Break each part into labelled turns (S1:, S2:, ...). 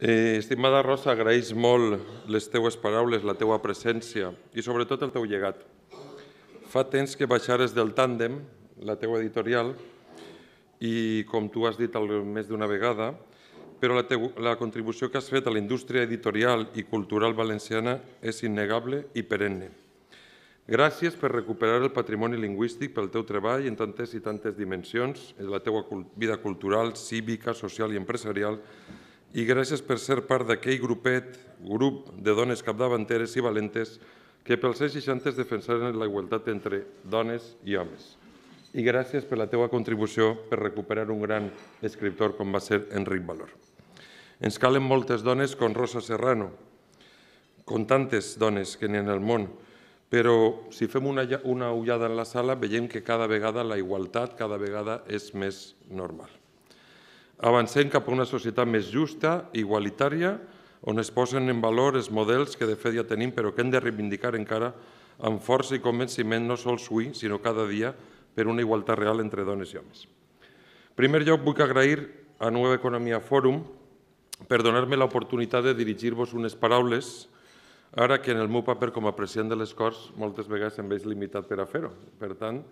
S1: Eh, estimada Rosa, agraeix molt les teues paraules, la teua presència i sobretot el teu llegat. Fa temps que baixares del tàndem, la teua editorial, i com tu has dit més d'una vegada, però la, teu, la contribució que has fet a la indústria editorial i cultural valenciana és innegable i perenne. Gràcies per recuperar el patrimoni lingüístic pel teu treball en tantes i tantes dimensions, en la teua vida cultural, cívica, social i empresarial, i gràcies per ser part d'aquell grupet, grup de dones capdavanteres i valentes que pels anys 60 defensaren la igualtat entre dones i homes. I gràcies per la teua contribució per recuperar un gran escriptor com va ser Enric Valor. Ens calen moltes dones com Rosa Serrano, com tantes dones que n'hi ha en el món, però si fem una, una ullada en la sala veiem que cada vegada la igualtat cada vegada és més normal avancem cap a una societat més justa igualitària on es posen en valor els models que de fet ja tenim però que hem de reivindicar encara amb força i convenciment no sols avui, sinó cada dia, per una igualtat real entre dones i homes. En primer lloc, vull agrair a Nueva Economia Fòrum per donar-me l'oportunitat de dirigir-vos unes paraules, ara que en el meu paper com a president de les Corts moltes vegades em veig limitat per a fer-ho. Per tant,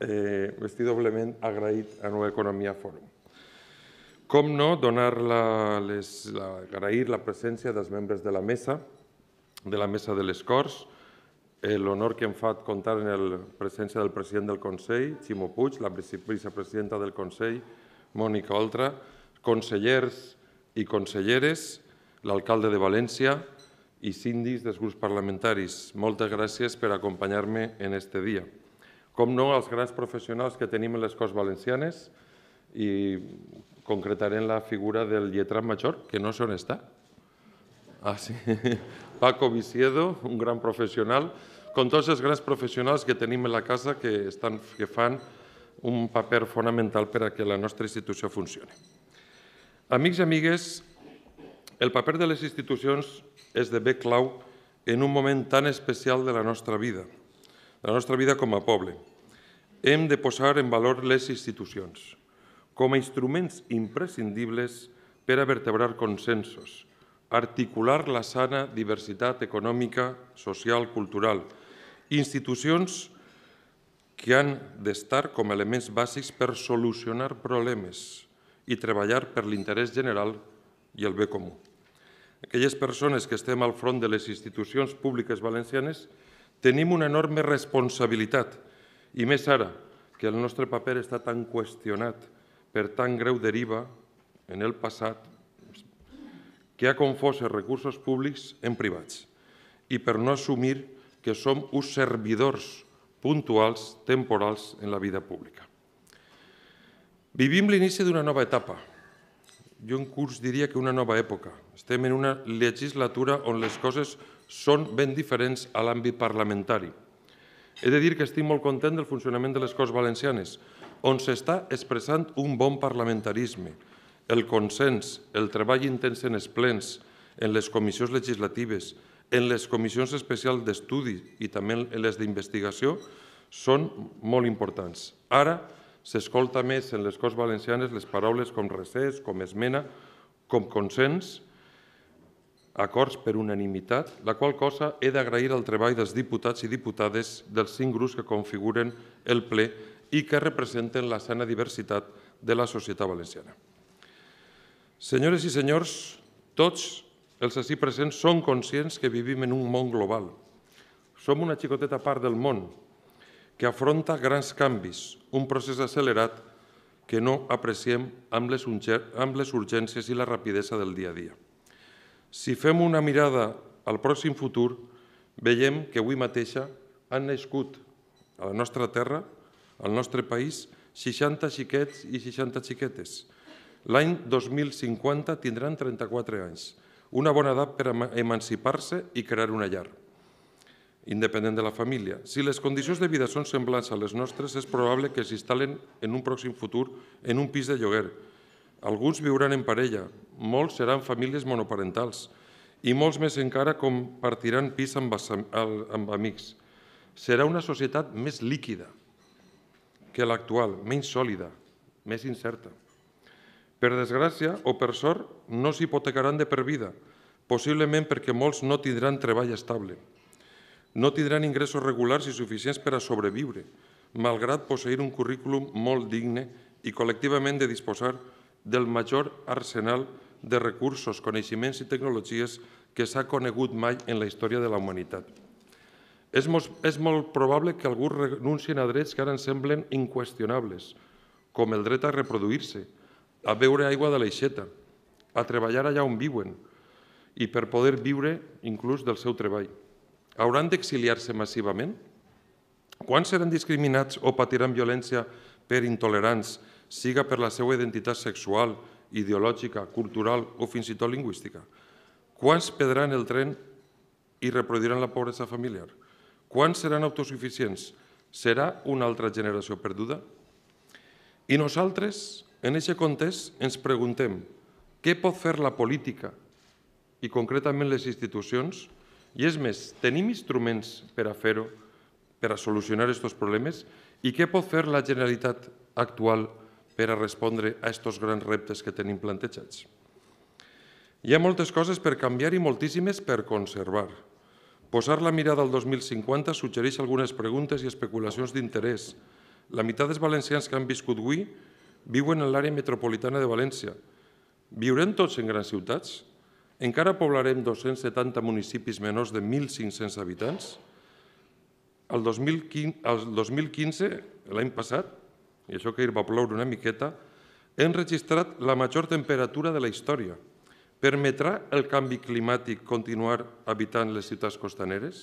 S1: eh, estic doblement agraït a Nueva Economia Fòrum. Com no, donar la, les, la, agrair la presència dels membres de la mesa, de la mesa de les Corts, eh, l'honor que hem fet comptar en la presència del president del Consell, Ximo Puig, la vicepresidenta del Consell, Mònica Oltra, consellers i conselleres, l'alcalde de València i síndics dels grups parlamentaris. Moltes gràcies per acompanyar-me en aquest dia. Com no, als grans professionals que tenim en les Corts Valencianes, i concretaré en la figura del lletrat major, que no sé on està. Ah, sí. Paco Viciedo, un gran professional, com tots els grans professionals que tenim a la casa que, estan, que fan un paper fonamental per a que la nostra institució funcioni. Amics i amigues, el paper de les institucions és de bé clau en un moment tan especial de la nostra vida, de la nostra vida com a poble. Hem de posar en valor les institucions com a instruments imprescindibles per a vertebrar consensos, articular la sana diversitat econòmica, social, cultural, institucions que han d'estar com a elements bàsics per solucionar problemes i treballar per l'interès general i el bé comú. Aquelles persones que estem al front de les institucions públiques valencianes tenim una enorme responsabilitat, i més ara, que el nostre paper està tan qüestionat per tan greu deriva en el passat que ha confós els recursos públics en privats i per no assumir que som uns servidors puntuals, temporals, en la vida pública. Vivim l'inici d'una nova etapa. Jo en curs diria que una nova època. Estem en una legislatura on les coses són ben diferents a l'àmbit parlamentari. He de dir que estic molt content del funcionament de les Corts Valencianes, on s'està expressant un bon parlamentarisme, el consens, el treball intens en els plens, en les comissions legislatives, en les comissions especials d'estudi i també en les d'investigació, són molt importants. Ara s'escolta més en les Corts Valencianes les paraules com recés, com esmena, com consens, acords per unanimitat, la qual cosa he d'agrair el treball dels diputats i diputades dels cinc grups que configuren el ple i que representen la sana diversitat de la societat valenciana. Senyores i senyors, tots els ací presents són conscients que vivim en un món global. Som una xicoteta part del món que afronta grans canvis, un procés accelerat que no apreciem amb les, amb les urgències i la rapidesa del dia a dia. Si fem una mirada al pròxim futur, veiem que avui mateixa han nascut a la nostra terra al nostre país, 60 xiquets i 60 xiquetes. L'any 2050 tindran 34 anys, una bona edat per emancipar-se i crear una llar, independent de la família. Si les condicions de vida són semblants a les nostres, és probable que s'instal·len en un pròxim futur en un pis de lloguer. Alguns viuran en parella, molts seran famílies monoparentals, i molts més encara compartiran pis amb, amics. Serà una societat més líquida, que l'actual, menys sòlida, més incerta. Per desgràcia o per sort, no s'hipotecaran de per vida, possiblement perquè molts no tindran treball estable. No tindran ingressos regulars i suficients per a sobreviure, malgrat posseir un currículum molt digne i col·lectivament de disposar del major arsenal de recursos, coneixements i tecnologies que s'ha conegut mai en la història de la humanitat. És molt, és molt probable que algú renuncien a drets que ara ens semblen inqüestionables, com el dret a reproduir-se, a beure aigua de l'aixeta, a treballar allà on viuen i per poder viure inclús del seu treball. Hauran d'exiliar-se massivament? Quan seran discriminats o patiran violència per intolerants, siga per la seva identitat sexual, ideològica, cultural o fins i tot lingüística? Quants pedran el tren i reproduiran la pobresa familiar? Quan seran autosuficients? Serà una altra generació perduda? I nosaltres, en aquest context, ens preguntem què pot fer la política i concretament les institucions? I és més, tenim instruments per a fer-ho, per a solucionar aquests problemes? I què pot fer la Generalitat actual per a respondre a aquests grans reptes que tenim plantejats? Hi ha moltes coses per canviar i moltíssimes per conservar. Posar la mirada al 2050 suggereix algunes preguntes i especulacions d'interès. La meitat dels valencians que han viscut avui viuen en l'àrea metropolitana de València. Viurem tots en grans ciutats? Encara poblarem 270 municipis menors de 1.500 habitants? El 2015, l'any passat, i això que hi va ploure una miqueta, hem registrat la major temperatura de la història, Permetrà el canvi climàtic continuar habitant les ciutats costaneres?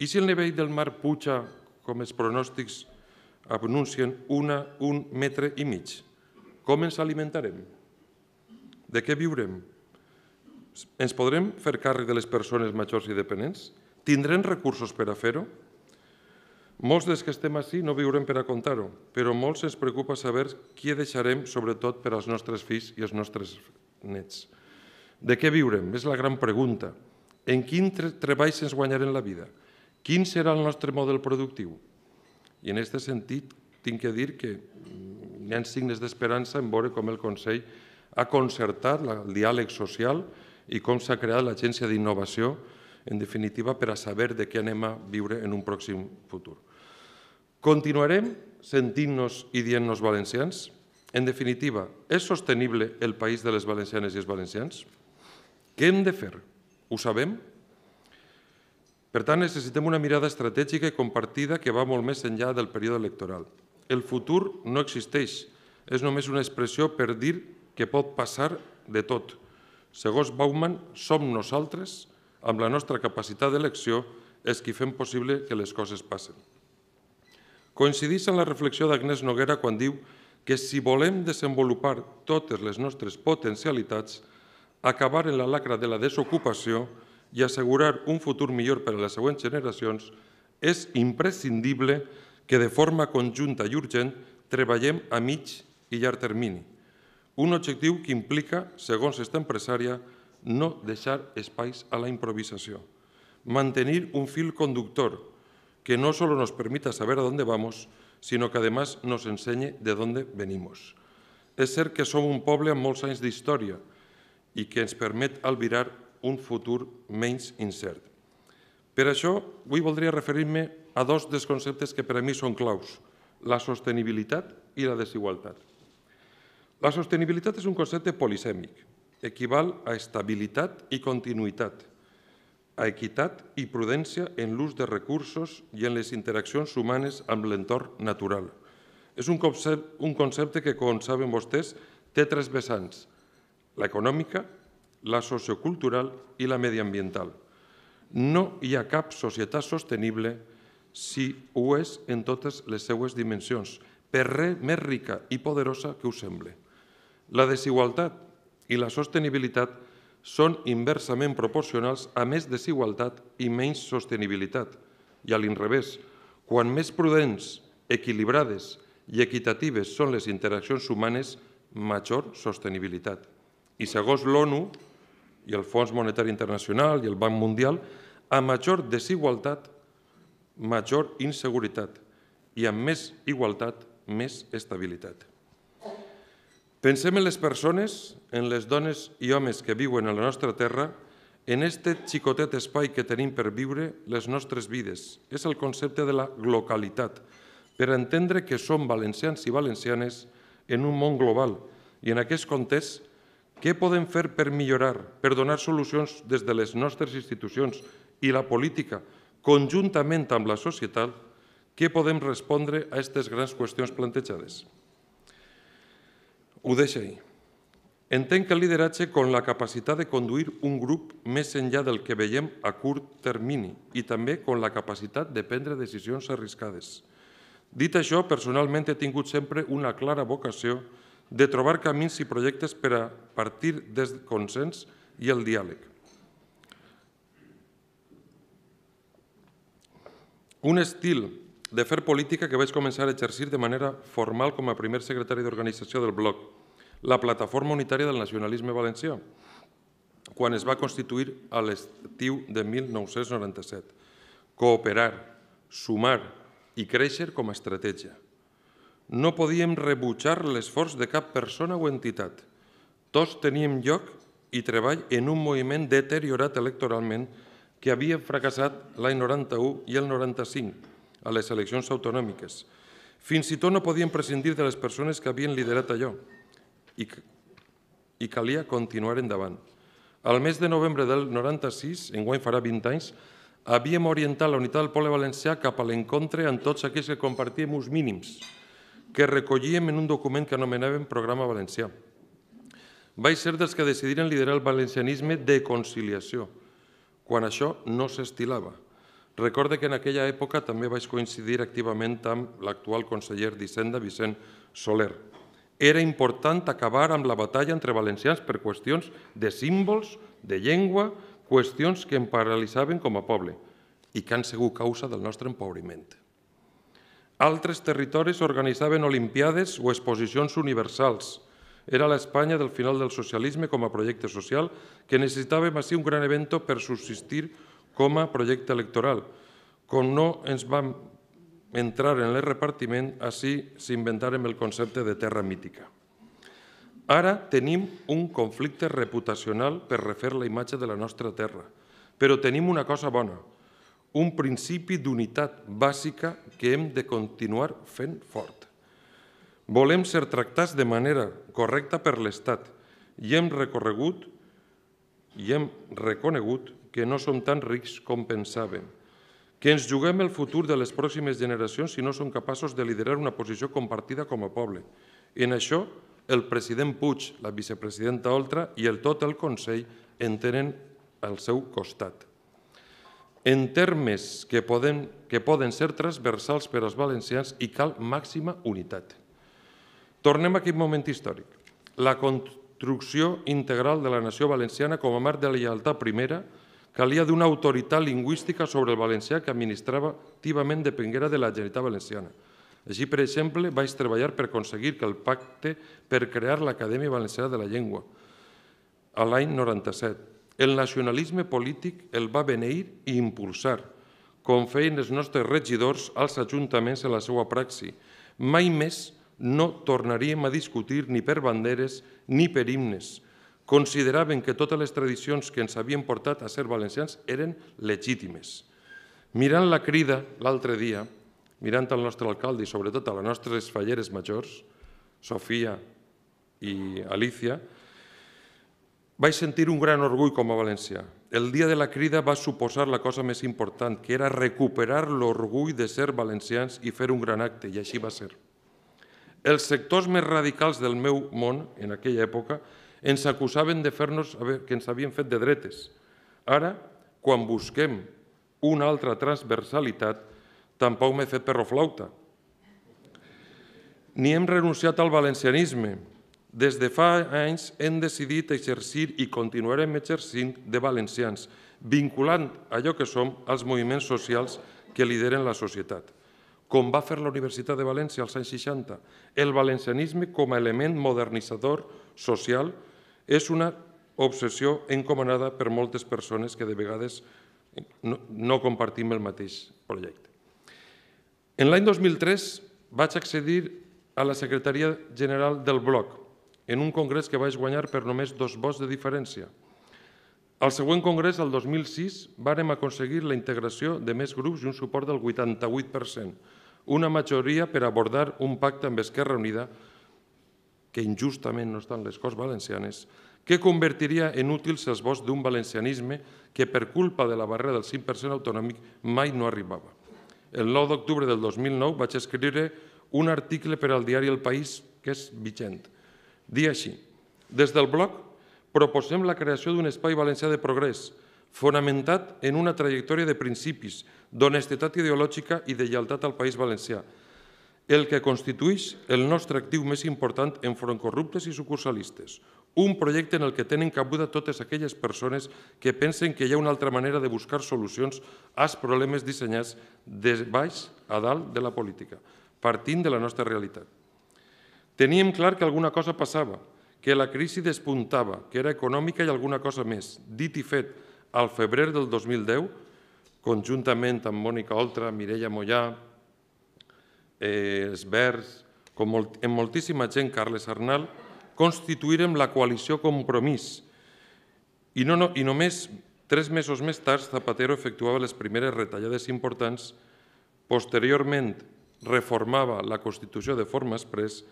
S1: I si el nivell del mar puja, com els pronòstics anuncien, una, un metre i mig? Com ens alimentarem? De què viurem? Ens podrem fer càrrec de les persones majors i dependents? Tindrem recursos per a fer-ho? Molts dels que estem així no viurem per a contar-ho, però molts ens preocupa saber qui deixarem, sobretot per als nostres fills i els nostres nets. De què viurem? És la gran pregunta. En quin treball ens guanyarem la vida? Quin serà el nostre model productiu? I en aquest sentit, tinc que dir que mm, hi ha signes d'esperança en veure com el Consell ha concertat el diàleg social i com s'ha creat l'Agència d'Innovació, en definitiva, per a saber de què anem a viure en un pròxim futur. Continuarem sentint-nos i dient-nos valencians? En definitiva, és sostenible el país de les valencianes i els valencians? Què hem de fer? Ho sabem? Per tant, necessitem una mirada estratègica i compartida que va molt més enllà del període electoral. El futur no existeix, és només una expressió per dir que pot passar de tot. Segons Bauman, som nosaltres, amb la nostra capacitat d'elecció, els qui fem possible que les coses passen. Coincidís en la reflexió d'Agnès Noguera quan diu que si volem desenvolupar totes les nostres potencialitats, acabar en la lacra de la desocupació i assegurar un futur millor per a les següents generacions, és imprescindible que de forma conjunta i urgent treballem a mig i llarg termini. Un objectiu que implica, segons aquesta empresària, no deixar espais a la improvisació. Mantenir un fil conductor que no solo nos permita saber a dónde vamos, sinó que además nos enseñe de dónde venimos. És cert que som un poble amb molts anys d'història, i que ens permet albirar un futur menys incert. Per això, avui voldria referir-me a dos dels conceptes que per a mi són claus, la sostenibilitat i la desigualtat. La sostenibilitat és un concepte polisèmic, equival a estabilitat i continuïtat, a equitat i prudència en l'ús de recursos i en les interaccions humanes amb l'entorn natural. És un concepte, un concepte que, com saben vostès, té tres vessants – l'econòmica, la sociocultural i la mediambiental. No hi ha cap societat sostenible si ho és en totes les seues dimensions, per res més rica i poderosa que ho sembli. La desigualtat i la sostenibilitat són inversament proporcionals a més desigualtat i menys sostenibilitat, i a l'inrevés, quan més prudents, equilibrades i equitatives són les interaccions humanes, major sostenibilitat i segons l'ONU i el Fons Monetari Internacional i el Banc Mundial, a major desigualtat, major inseguretat i amb més igualtat, més estabilitat. Pensem en les persones, en les dones i homes que viuen a la nostra terra, en este xicotet espai que tenim per viure les nostres vides. És el concepte de la localitat, per entendre que som valencians i valencianes en un món global i en aquest context què podem fer per millorar, per donar solucions des de les nostres institucions i la política, conjuntament amb la societat, què podem respondre a aquestes grans qüestions plantejades? Ho deixo ahir. Entenc que el lideratge com la capacitat de conduir un grup més enllà del que veiem a curt termini i també com la capacitat de prendre decisions arriscades. Dit això, personalment he tingut sempre una clara vocació per de trobar camins i projectes per a partir del consens i el diàleg. Un estil de fer política que vaig començar a exercir de manera formal com a primer secretari d'organització del bloc, la Plataforma Unitària del Nacionalisme Valencià, quan es va constituir a l'estiu de 1997. Cooperar, sumar i créixer com a estratègia no podíem rebutjar l'esforç de cap persona o entitat. Tots teníem lloc i treball en un moviment deteriorat electoralment que havia fracassat l'any 91 i el 95 a les eleccions autonòmiques. Fins i tot no podíem prescindir de les persones que havien liderat allò i, i calia continuar endavant. Al mes de novembre del 96, guany farà 20 anys, havíem orientat la unitat del poble valencià cap a l'encontre amb tots aquells que compartíem uns mínims, que recollíem en un document que anomenàvem Programa Valencià. Vaig ser dels que decidiren liderar el valencianisme de conciliació, quan això no s'estilava. Recorde que en aquella època també vaig coincidir activament amb l'actual conseller d'Hisenda, Vicent Soler. Era important acabar amb la batalla entre valencians per qüestions de símbols, de llengua, qüestions que em paralitzaven com a poble i que han sigut causa del nostre empobriment. Altres territoris organitzaven olimpiades o exposicions universals. Era l'Espanya del final del socialisme com a projecte social que necessitàvem així un gran evento per subsistir com a projecte electoral. Com no ens vam entrar en el repartiment, així s'inventàrem el concepte de terra mítica. Ara tenim un conflicte reputacional per refer la imatge de la nostra terra, però tenim una cosa bona, un principi d'unitat bàsica que hem de continuar fent fort. Volem ser tractats de manera correcta per l'Estat i hem recorregut i hem reconegut que no som tan rics com pensàvem, que ens juguem el futur de les pròximes generacions si no som capaços de liderar una posició compartida com a poble. En això, el president Puig, la vicepresidenta Oltra i el tot el Consell en tenen al seu costat en termes que poden, que poden ser transversals per als valencians i cal màxima unitat. Tornem a aquest moment històric. La construcció integral de la nació valenciana com a marc de lleialtat primera calia d'una autoritat lingüística sobre el valencià que administrava activament depenguera de la Generalitat Valenciana. Així, per exemple, vaig treballar per aconseguir que el pacte per crear l'Acadèmia Valenciana de la Llengua l'any 97, el nacionalisme polític el va beneir i impulsar, com feien els nostres regidors als ajuntaments en la seva praxi. Mai més no tornaríem a discutir ni per banderes ni per himnes. Consideraven que totes les tradicions que ens havien portat a ser valencians eren legítimes. Mirant la crida l'altre dia, mirant el nostre alcalde i sobretot a les nostres falleres majors, Sofia i Alicia, vaig sentir un gran orgull com a valencià. El dia de la crida va suposar la cosa més important, que era recuperar l'orgull de ser valencians i fer un gran acte, i així va ser. Els sectors més radicals del meu món, en aquella època, ens acusaven de fer-nos que ens havien fet de dretes. Ara, quan busquem una altra transversalitat, tampoc m'he fet perroflauta. Ni hem renunciat al valencianisme, des de fa anys hem decidit exercir i continuarem exercint de valencians, vinculant allò que som als moviments socials que lideren la societat. Com va fer la Universitat de València als anys 60, el valencianisme com a element modernitzador social és una obsessió encomanada per moltes persones que de vegades no, no compartim el mateix projecte. En l'any 2003 vaig accedir a la secretaria general del bloc en un congrés que vaig guanyar per només dos vots de diferència. Al següent congrés, el 2006, vàrem aconseguir la integració de més grups i un suport del 88%, una majoria per abordar un pacte amb Esquerra Unida, que injustament no estan les Corts Valencianes, que convertiria en útils els vots d'un valencianisme que per culpa de la barrera del 5% autonòmic mai no arribava. El 9 d'octubre del 2009 vaig escriure un article per al diari El País que és vigent, Dir així, des del bloc proposem la creació d'un espai valencià de progrés, fonamentat en una trajectòria de principis, d'honestitat ideològica i de lleialtat al País Valencià, el que constitueix el nostre actiu més important enfront corruptes i sucursalistes, un projecte en el que tenen cabuda totes aquelles persones que pensen que hi ha una altra manera de buscar solucions als problemes dissenyats de baix a dalt de la política, partint de la nostra realitat. Teníem clar que alguna cosa passava, que la crisi despuntava, que era econòmica i alguna cosa més. Dit i fet, al febrer del 2010, conjuntament amb Mònica Oltra, Mireia Mollà, eh, Esbers, com amb moltíssima gent, Carles Arnal, constituirem la coalició Compromís. I, no, i només tres mesos més tard, Zapatero efectuava les primeres retallades importants, posteriorment reformava la Constitució de forma expressa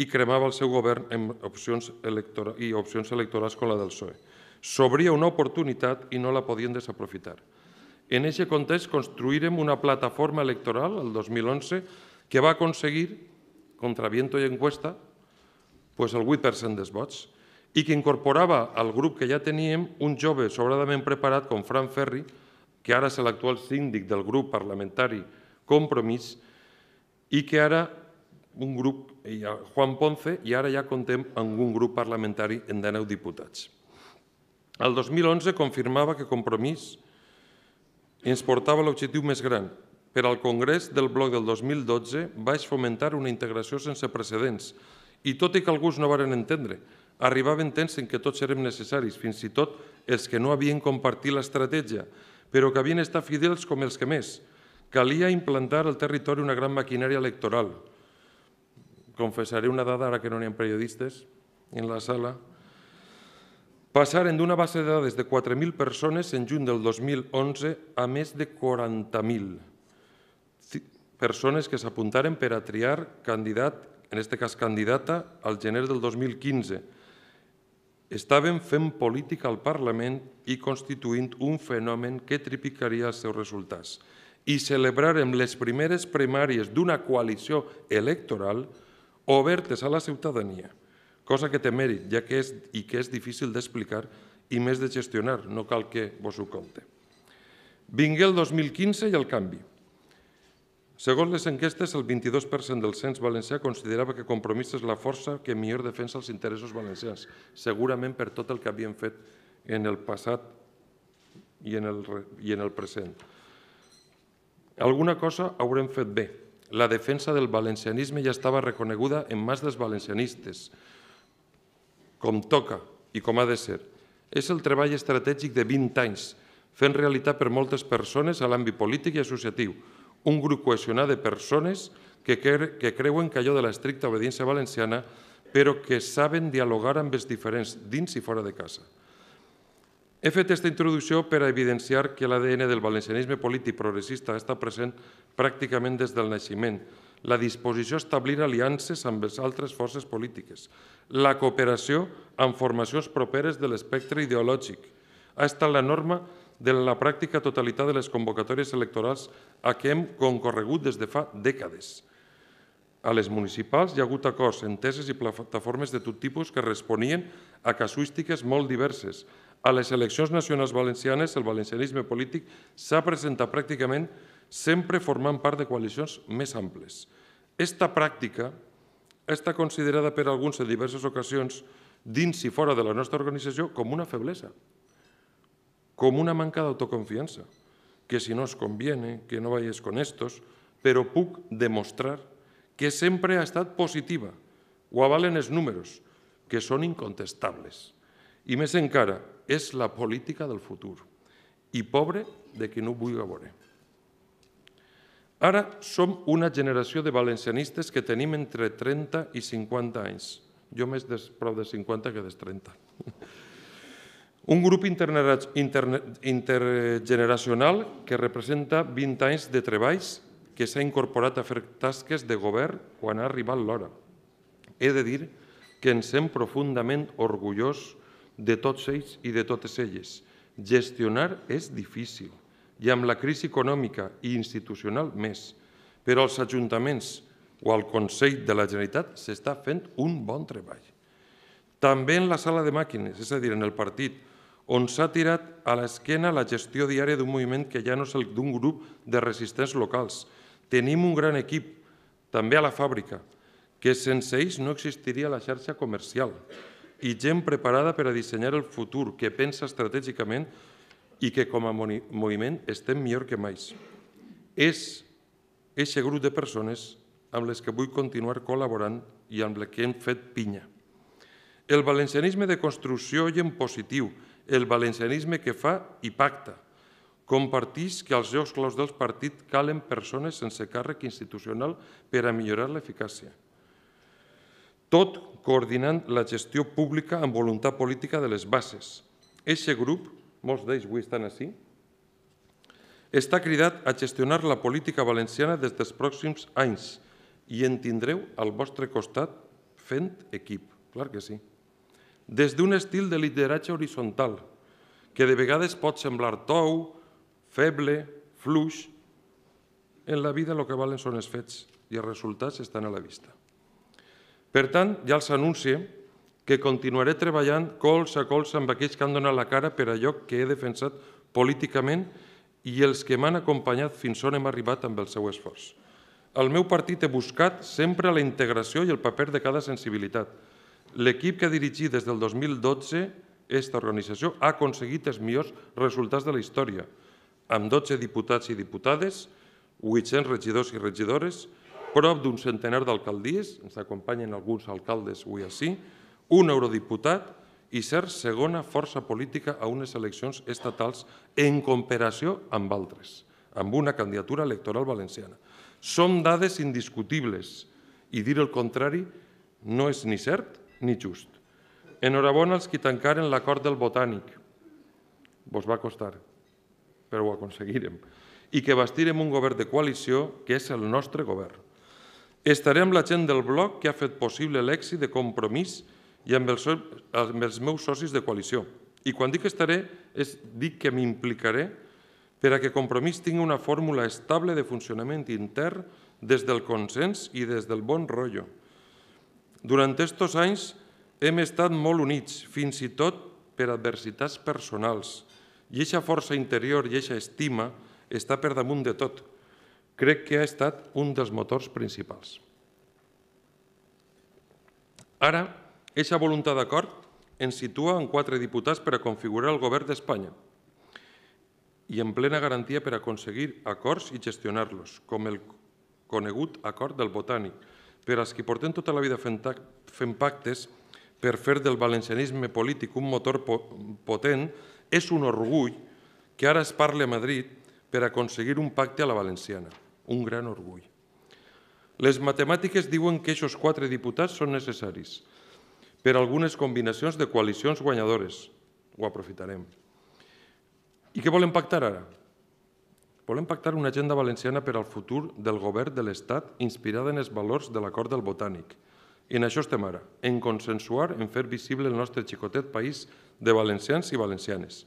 S1: i cremava el seu govern opcions i opcions electorals com la del PSOE. S'obria una oportunitat i no la podien desaprofitar. En aquest context construirem una plataforma electoral el 2011 que va aconseguir, contra viento i encuesta, pues el 8% dels vots i que incorporava al grup que ja teníem un jove sobradament preparat com Fran Ferri, que ara és l'actual síndic del grup parlamentari Compromís i que ara un grup i Juan Ponce i ara ja contem amb un grup parlamentari en 9 diputats. El 2011 confirmava que Compromís ens portava l'objectiu més gran. Per al Congrés del Bloc del 2012 vaig fomentar una integració sense precedents i tot i que alguns no varen entendre, arribaven temps en què tots érem necessaris, fins i tot els que no havien compartit l'estratègia, però que havien estat fidels com els que més. Calia implantar al territori una gran maquinària electoral, Confessaré una dada, ara que no n'hi ha periodistes en la sala. Passaren d'una base de dades de 4.000 persones en juny del 2011 a més de 40.000 persones que s'apuntaren per a triar candidat, en aquest cas candidata, al gener del 2015. Estaven fent política al Parlament i constituint un fenomen que triplicaria els seus resultats i celebrarem les primeres primàries d'una coalició electoral que obertes a la ciutadania, cosa que té mèrit ja que és, i que és difícil d'explicar i més de gestionar, no cal que vos ho compte. Vingué el 2015 i el canvi. Segons les enquestes, el 22% del cens valencià considerava que Compromís és la força que millor defensa els interessos valencians, segurament per tot el que havien fet en el passat i en el, i en el present. Alguna cosa haurem fet bé, la defensa del valencianisme ja estava reconeguda en mans dels valencianistes, com toca i com ha de ser. És el treball estratègic de 20 anys, fent realitat per moltes persones a l'àmbit polític i associatiu, un grup cohesionat de persones que, que creuen que allò de l'estricta obediència valenciana, però que saben dialogar amb els diferents dins i fora de casa. He fet aquesta introducció per a evidenciar que l'ADN del valencianisme polític progressista està present pràcticament des del naixement, la disposició a establir aliances amb les altres forces polítiques, la cooperació amb formacions properes de l'espectre ideològic. Ha estat la norma de la pràctica totalitat de les convocatòries electorals a què hem concorregut des de fa dècades. A les municipals hi ha hagut acords, enteses i plataformes de tot tipus que responien a casuístiques molt diverses, a les eleccions nacionals valencianes, el valencianisme polític s'ha presentat pràcticament sempre formant part de coalicions més amples. Esta pràctica està considerada per alguns en diverses ocasions dins i fora de la nostra organització com una feblesa, com una manca d'autoconfiança, que si no es conviene, que no vayes con estos, però puc demostrar que sempre ha estat positiva. Ho avalen els números, que són incontestables. I més encara, és la política del futur i pobre de qui no ho vulgui veure. Ara som una generació de valencianistes que tenim entre 30 i 50 anys. Jo més des, prou de 50 que des 30. Un grup intergeneracional que representa 20 anys de treballs que s'ha incorporat a fer tasques de govern quan ha arribat l'hora. He de dir que ens sent profundament orgullós de tots ells i de totes elles. Gestionar és difícil, i amb la crisi econòmica i institucional més, però als ajuntaments o al Consell de la Generalitat s'està fent un bon treball. També en la sala de màquines, és a dir, en el partit, on s'ha tirat a l'esquena la gestió diària d'un moviment que ja no és el d'un grup de resistents locals. Tenim un gran equip, també a la fàbrica, que sense ells no existiria la xarxa comercial i gent preparada per a dissenyar el futur, que pensa estratègicament i que com a moviment estem millor que mai. És aquest grup de persones amb les que vull continuar col·laborant i amb les que hem fet pinya. El valencianisme de construcció i en positiu, el valencianisme que fa i pacta. Compartís que als llocs claus dels partits calen persones sense càrrec institucional per a millorar l'eficàcia tot coordinant la gestió pública amb voluntat política de les bases. Eixe grup, molts d'ells avui estan així, està cridat a gestionar la política valenciana des dels pròxims anys i en tindreu al vostre costat fent equip, clar que sí. Des d'un estil de lideratge horitzontal, que de vegades pot semblar tou, feble, fluix, en la vida el que valen són els fets i els resultats estan a la vista. Per tant, ja els anuncio que continuaré treballant colze a colze amb aquells que han donat la cara per allò que he defensat políticament i els que m'han acompanyat fins on hem arribat amb el seu esforç. El meu partit he buscat sempre la integració i el paper de cada sensibilitat. L'equip que dirigit des del 2012 aquesta organització ha aconseguit els millors resultats de la història, amb 12 diputats i diputades, 800 regidors i regidores, prop d'un centenar d'alcaldies, ens acompanyen alguns alcaldes avui així, un eurodiputat i ser segona força política a unes eleccions estatals en comparació amb altres, amb una candidatura electoral valenciana. Són dades indiscutibles i dir el contrari no és ni cert ni just. Enhorabona als qui tancaren l'acord del Botànic. Vos va costar, però ho aconseguirem. I que bastirem un govern de coalició que és el nostre govern Estaré amb la gent del bloc que ha fet possible l'èxit de compromís i amb els, els meus socis de coalició. I quan dic estaré, és dic que m'implicaré per a que Compromís tingui una fórmula estable de funcionament intern des del consens i des del bon rotllo. Durant aquests anys hem estat molt units, fins i tot per adversitats personals, i aquesta força interior i aquesta estima està per damunt de tot crec que ha estat un dels motors principals. Ara, aquesta voluntat d'acord ens situa en quatre diputats per a configurar el govern d'Espanya i en plena garantia per a aconseguir acords i gestionar-los, com el conegut acord del Botànic, per als que portem tota la vida fent pactes per fer del valencianisme polític un motor potent, és un orgull que ara es parli a Madrid per aconseguir un pacte a la valenciana un gran orgull. Les matemàtiques diuen que aquests quatre diputats són necessaris per a algunes combinacions de coalicions guanyadores. Ho aprofitarem. I què volen pactar ara? Volem pactar una agenda valenciana per al futur del govern de l'Estat inspirada en els valors de l'acord del Botànic. I en això estem ara, en consensuar, en fer visible el nostre xicotet país de valencians i valencianes.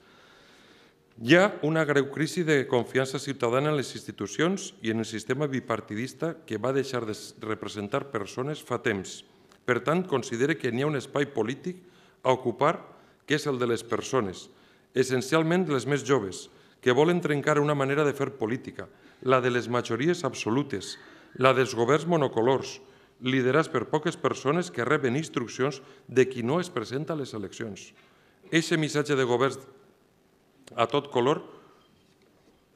S1: Hi ha una greu crisi de confiança ciutadana en les institucions i en el sistema bipartidista que va deixar de representar persones fa temps. Per tant, considere que n'hi ha un espai polític a ocupar que és el de les persones, essencialment les més joves, que volen trencar una manera de fer política, la de les majories absolutes, la dels governs monocolors, liderats per poques persones que reben instruccions de qui no es presenta a les eleccions. Eixe missatge de governs a tot color,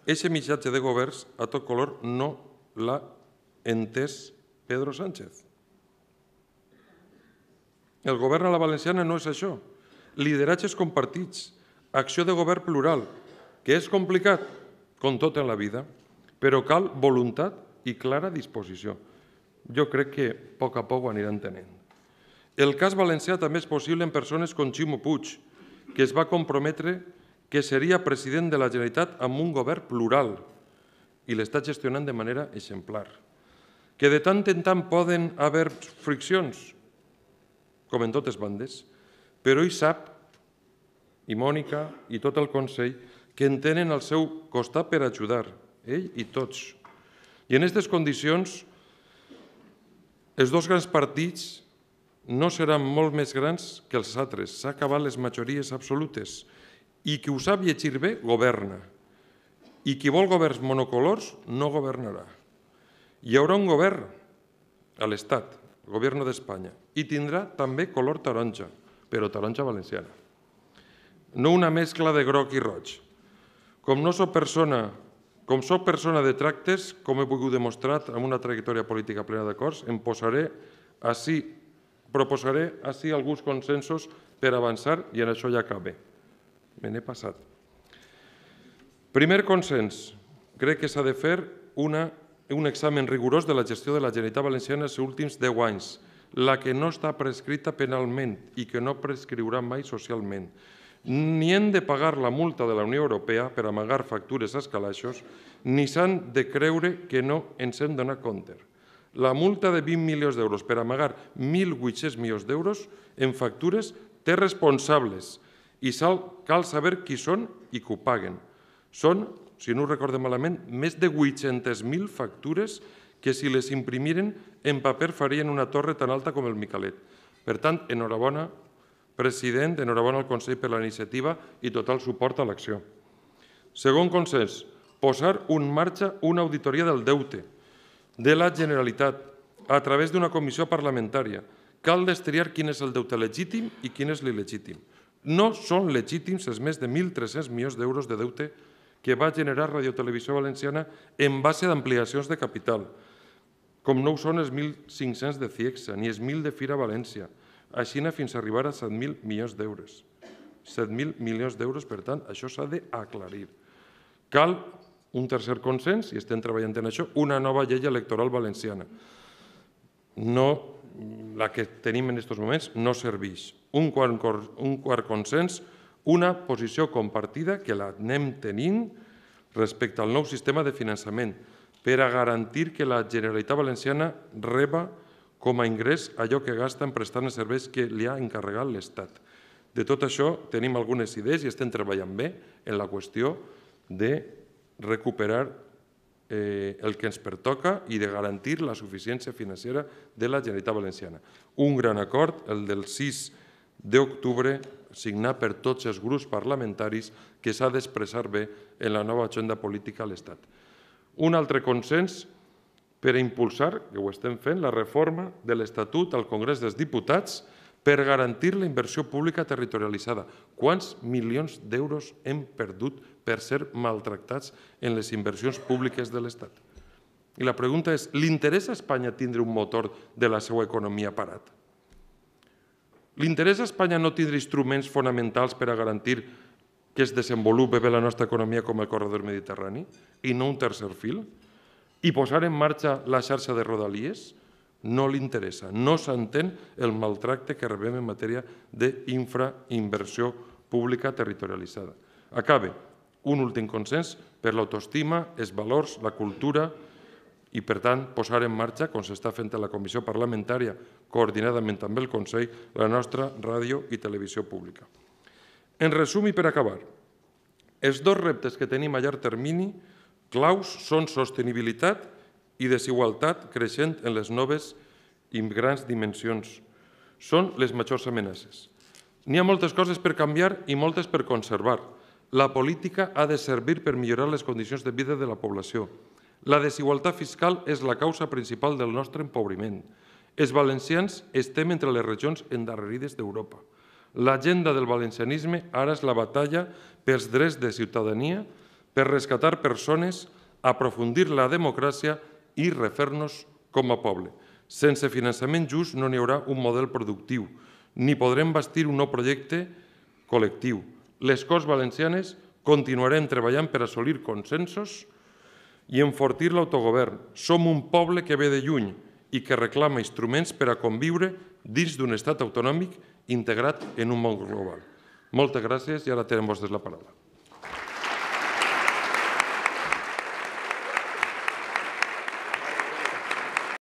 S1: aquest missatge de governs a tot color no l'ha entès Pedro Sánchez. El govern a la valenciana no és això. Lideratges compartits, acció de govern plural, que és complicat, com tot en la vida, però cal voluntat i clara disposició. Jo crec que a poc a poc ho aniran entenent. El cas valencià també és possible en persones com Ximo Puig, que es va comprometre que seria president de la Generalitat amb un govern plural i l'està gestionant de manera exemplar. Que de tant en tant poden haver friccions, com en totes bandes, però ell sap, i Mònica i tot el Consell, que en tenen al seu costat per ajudar, ell i tots. I en aquestes condicions, els dos grans partits no seran molt més grans que els altres. S'ha acabat les majories absolutes. I qui ho sap llegir bé, governa. I qui vol governs monocolors, no governarà. Hi haurà un govern a l'Estat, el govern d'Espanya, i tindrà també color taronja, però taronja valenciana. No una mescla de groc i roig. Com no soc persona com sóc persona de tractes, com he pogut demostrar amb una trajectòria política plena d'acords, em posaré així, proposaré així alguns consensos per avançar i en això ja acabé. Me n'he passat. Primer consens. Crec que s'ha de fer una, un examen rigorós de la gestió de la Generalitat Valenciana els últims 10 anys, la que no està prescrita penalment i que no prescriurà mai socialment. Ni hem de pagar la multa de la Unió Europea per amagar factures a escalaixos, ni s'han de creure que no ens hem a compte. La multa de 20 milions d'euros per amagar 1.800 milions d'euros en factures té responsables, i cal saber qui són i que ho paguen. Són, si no ho recordo malament, més de 800.000 factures que si les imprimiren en paper farien una torre tan alta com el Micalet. Per tant, enhorabona, president, enhorabona al Consell per la iniciativa i total suport a l'acció. Segon consens, posar en marxa una auditoria del deute de la Generalitat a través d'una comissió parlamentària. Cal destriar quin és el deute legítim i quin és l'il·legítim. No són legítims els més de 1.300 milions d'euros de deute que va generar Televisió Valenciana en base d'ampliacions de capital, com no ho són els 1.500 de CIEXA ni els 1.000 de Fira València, així fins a arribar a 7.000 milions d'euros. 7.000 milions d'euros, per tant, això s'ha d'aclarir. Cal un tercer consens, i estem treballant en això, una nova llei electoral valenciana. No la que tenim en aquests moments no serveix. Un quart, un quart consens, una posició compartida que la tenint respecte al nou sistema de finançament per a garantir que la Generalitat Valenciana reba com a ingrés allò que gasta en prestant els serveis que li ha encarregat l'Estat. De tot això tenim algunes idees i estem treballant bé en la qüestió de recuperar eh, el que ens pertoca i de garantir la suficiència financera de la Generalitat Valenciana. Un gran acord, el del 6 d'octubre, signat per tots els grups parlamentaris que s'ha d'expressar bé en la nova agenda política a l'Estat. Un altre consens per impulsar, que ho estem fent, la reforma de l'Estatut al Congrés dels Diputats, per garantir la inversió pública territorialitzada. Quants milions d'euros hem perdut per ser maltractats en les inversions públiques de l'Estat? I la pregunta és, li interessa a Espanya tindre un motor de la seva economia parat? Li interessa a Espanya no tindre instruments fonamentals per a garantir que es desenvolupi bé la nostra economia com el corredor mediterrani i no un tercer fil? I posar en marxa la xarxa de rodalies? no li interessa, no s'entén el maltracte que rebem en matèria d'infrainversió pública territorialitzada. Acabe, un últim consens per l'autoestima, els valors, la cultura i, per tant, posar en marxa, com s'està fent a la Comissió Parlamentària, coordinadament amb el Consell, la nostra ràdio i televisió pública. En resum i per acabar, els dos reptes que tenim a llarg termini claus són sostenibilitat i i desigualtat creixent en les noves i grans dimensions. Són les majors amenaces. N'hi ha moltes coses per canviar i moltes per conservar. La política ha de servir per millorar les condicions de vida de la població. La desigualtat fiscal és la causa principal del nostre empobriment. Els valencians estem entre les regions endarrerides d'Europa. L'agenda del valencianisme ara és la batalla pels drets de ciutadania, per rescatar persones, aprofundir la democràcia i i refer-nos com a poble. Sense finançament just no n'hi haurà un model productiu, ni podrem bastir un nou projecte col·lectiu. Les Corts Valencianes continuarem treballant per assolir consensos i enfortir l'autogovern. Som un poble que ve de lluny i que reclama instruments per a conviure dins d'un estat autonòmic integrat en un món global. Moltes gràcies i ara tenen vostès la paraula.